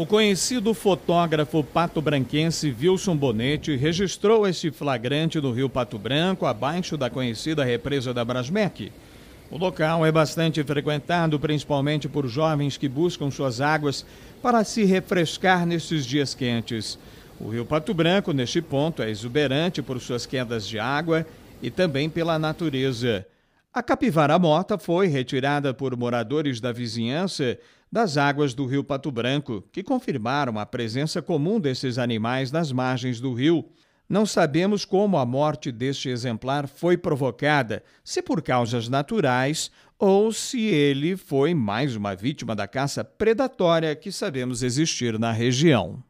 O conhecido fotógrafo pato-branquense Wilson Bonetti registrou este flagrante no Rio Pato Branco, abaixo da conhecida represa da Brasmec. O local é bastante frequentado, principalmente por jovens que buscam suas águas para se refrescar nesses dias quentes. O Rio Pato Branco, neste ponto, é exuberante por suas quedas de água e também pela natureza. A capivara morta foi retirada por moradores da vizinhança das águas do rio Pato Branco, que confirmaram a presença comum desses animais nas margens do rio. Não sabemos como a morte deste exemplar foi provocada, se por causas naturais ou se ele foi mais uma vítima da caça predatória que sabemos existir na região.